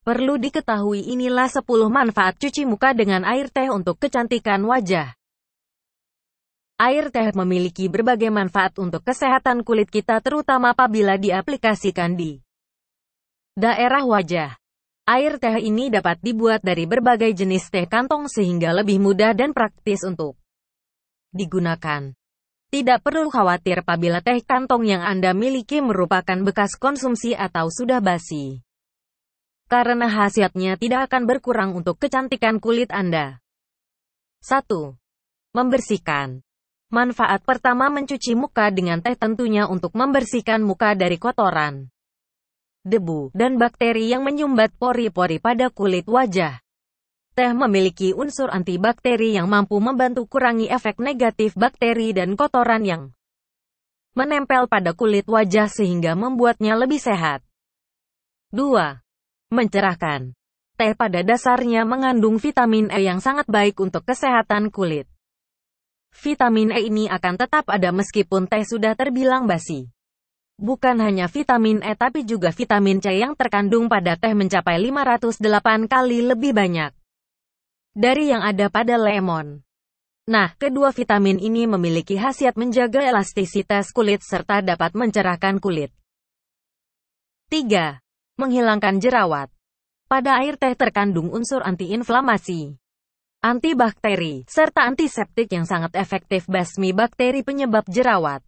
Perlu diketahui inilah 10 manfaat cuci muka dengan air teh untuk kecantikan wajah. Air teh memiliki berbagai manfaat untuk kesehatan kulit kita terutama apabila diaplikasikan di daerah wajah. Air teh ini dapat dibuat dari berbagai jenis teh kantong sehingga lebih mudah dan praktis untuk digunakan. Tidak perlu khawatir apabila teh kantong yang Anda miliki merupakan bekas konsumsi atau sudah basi karena khasiatnya tidak akan berkurang untuk kecantikan kulit Anda. 1. Membersihkan Manfaat pertama mencuci muka dengan teh tentunya untuk membersihkan muka dari kotoran, debu, dan bakteri yang menyumbat pori-pori pada kulit wajah. Teh memiliki unsur antibakteri yang mampu membantu kurangi efek negatif bakteri dan kotoran yang menempel pada kulit wajah sehingga membuatnya lebih sehat. 2 mencerahkan. Teh pada dasarnya mengandung vitamin E yang sangat baik untuk kesehatan kulit. Vitamin E ini akan tetap ada meskipun teh sudah terbilang basi. Bukan hanya vitamin E tapi juga vitamin C yang terkandung pada teh mencapai 508 kali lebih banyak dari yang ada pada lemon. Nah, kedua vitamin ini memiliki khasiat menjaga elastisitas kulit serta dapat mencerahkan kulit. 3 menghilangkan jerawat. Pada air teh terkandung unsur antiinflamasi, antibakteri, serta antiseptik yang sangat efektif basmi bakteri penyebab jerawat.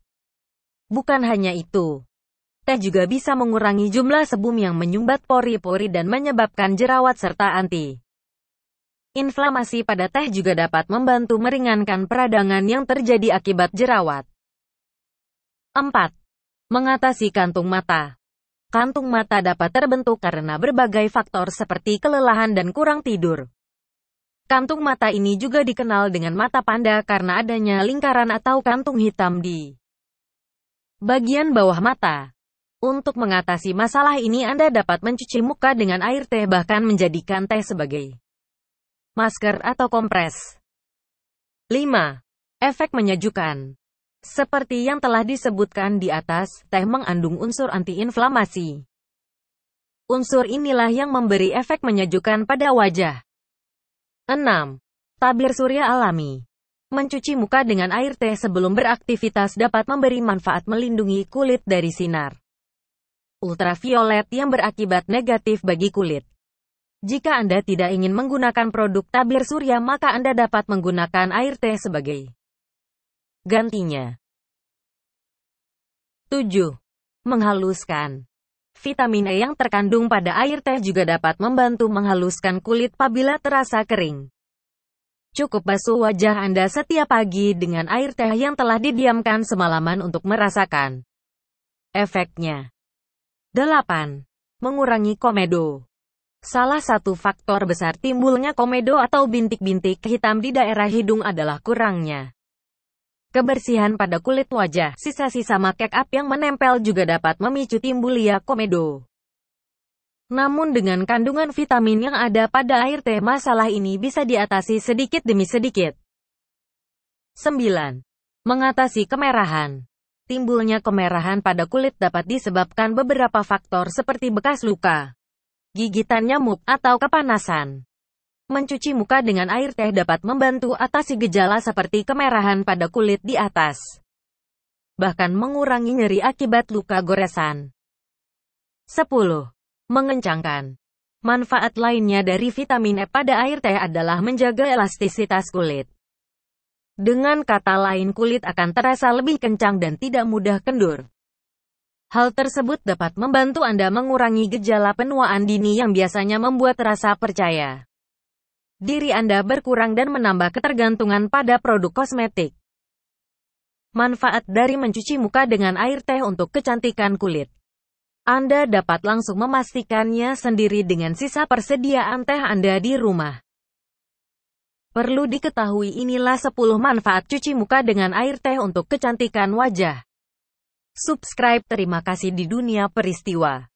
Bukan hanya itu, teh juga bisa mengurangi jumlah sebum yang menyumbat pori-pori dan menyebabkan jerawat serta anti. Inflamasi pada teh juga dapat membantu meringankan peradangan yang terjadi akibat jerawat. 4. Mengatasi kantung mata Kantung mata dapat terbentuk karena berbagai faktor seperti kelelahan dan kurang tidur. Kantung mata ini juga dikenal dengan mata panda karena adanya lingkaran atau kantung hitam di bagian bawah mata. Untuk mengatasi masalah ini Anda dapat mencuci muka dengan air teh bahkan menjadikan teh sebagai masker atau kompres. 5. Efek menyejukkan seperti yang telah disebutkan di atas, teh mengandung unsur antiinflamasi. Unsur inilah yang memberi efek menyejukkan pada wajah. 6. Tabir surya alami. Mencuci muka dengan air teh sebelum beraktivitas dapat memberi manfaat melindungi kulit dari sinar ultraviolet yang berakibat negatif bagi kulit. Jika Anda tidak ingin menggunakan produk tabir surya, maka Anda dapat menggunakan air teh sebagai Gantinya. 7. Menghaluskan. Vitamin E yang terkandung pada air teh juga dapat membantu menghaluskan kulit apabila terasa kering. Cukup basuh wajah Anda setiap pagi dengan air teh yang telah didiamkan semalaman untuk merasakan efeknya. 8. Mengurangi komedo. Salah satu faktor besar timbulnya komedo atau bintik-bintik hitam di daerah hidung adalah kurangnya Kebersihan pada kulit wajah, sisa-sisa make up yang menempel juga dapat memicu timbulia komedo. Namun dengan kandungan vitamin yang ada pada air teh masalah ini bisa diatasi sedikit demi sedikit. 9. Mengatasi kemerahan Timbulnya kemerahan pada kulit dapat disebabkan beberapa faktor seperti bekas luka, gigitan nyamuk, atau kepanasan. Mencuci muka dengan air teh dapat membantu atasi gejala seperti kemerahan pada kulit di atas. Bahkan mengurangi nyeri akibat luka goresan. 10. Mengencangkan. Manfaat lainnya dari vitamin E pada air teh adalah menjaga elastisitas kulit. Dengan kata lain kulit akan terasa lebih kencang dan tidak mudah kendur. Hal tersebut dapat membantu Anda mengurangi gejala penuaan dini yang biasanya membuat rasa percaya diri Anda berkurang dan menambah ketergantungan pada produk kosmetik. Manfaat dari mencuci muka dengan air teh untuk kecantikan kulit. Anda dapat langsung memastikannya sendiri dengan sisa persediaan teh Anda di rumah. Perlu diketahui inilah 10 manfaat cuci muka dengan air teh untuk kecantikan wajah. Subscribe terima kasih di dunia peristiwa.